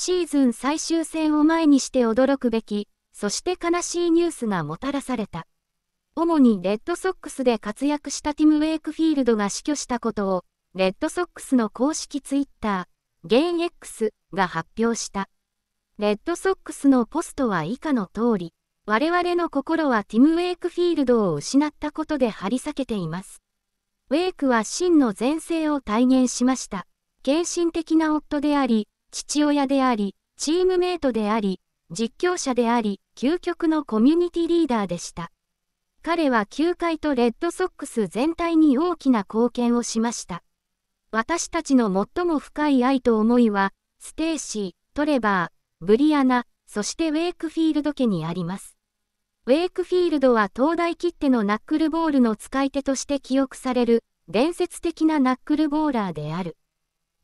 シーズン最終戦を前にして驚くべき、そして悲しいニュースがもたらされた。主にレッドソックスで活躍したティム・ウェイクフィールドが死去したことを、レッドソックスの公式ツイッター、ゲイン X が発表した。レッドソックスのポストは以下の通り、我々の心はティム・ウェイクフィールドを失ったことで張り裂けています。ウェイクは真の全盛を体現しました。献身的な夫であり、父親であり、チームメイトであり、実況者であり、究極のコミュニティリーダーでした。彼は球界とレッドソックス全体に大きな貢献をしました。私たちの最も深い愛と思いは、ステーシー、トレバー、ブリアナ、そしてウェイクフィールド家にあります。ウェイクフィールドは東大切手のナックルボールの使い手として記憶される伝説的なナックルボーラーである。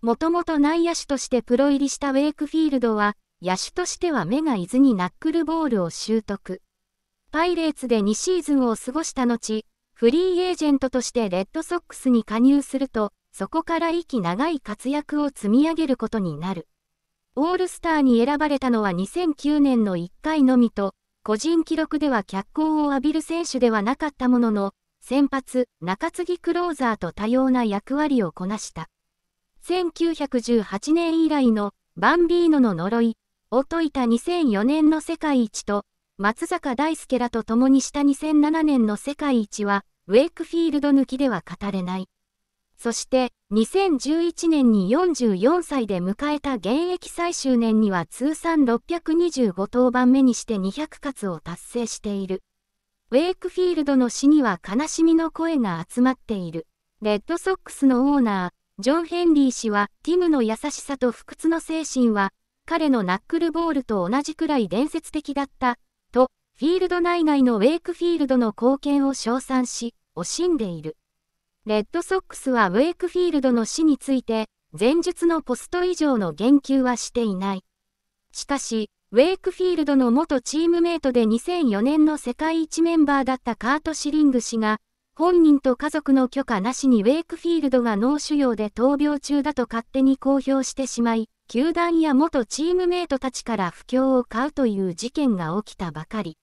もともと内野手としてプロ入りしたウェイクフィールドは、野手としては目が伊豆にナックルボールを習得。パイレーツで2シーズンを過ごした後、フリーエージェントとしてレッドソックスに加入すると、そこから息長い活躍を積み上げることになる。オールスターに選ばれたのは2009年の1回のみと、個人記録では脚光を浴びる選手ではなかったものの、先発、中継ぎクローザーと多様な役割をこなした。1918年以来のバンビーノの呪いを解いた2004年の世界一と、松坂大輔らと共にした2007年の世界一は、ウェイクフィールド抜きでは語れない。そして、2011年に44歳で迎えた現役最終年には通算625登板目にして200勝を達成している。ウェイクフィールドの死には悲しみの声が集まっている。レッドソックスのオーナー、ジョン・ヘンリー氏は、ティムの優しさと不屈の精神は、彼のナックルボールと同じくらい伝説的だった、と、フィールド内外のウェイクフィールドの貢献を称賛し、惜しんでいる。レッドソックスはウェイクフィールドの死について、前述のポスト以上の言及はしていない。しかし、ウェイクフィールドの元チームメイトで2004年の世界一メンバーだったカート・シリング氏が、本人と家族の許可なしにウェイクフィールドが脳腫瘍で闘病中だと勝手に公表してしまい、球団や元チームメイトたちから不況を買うという事件が起きたばかり。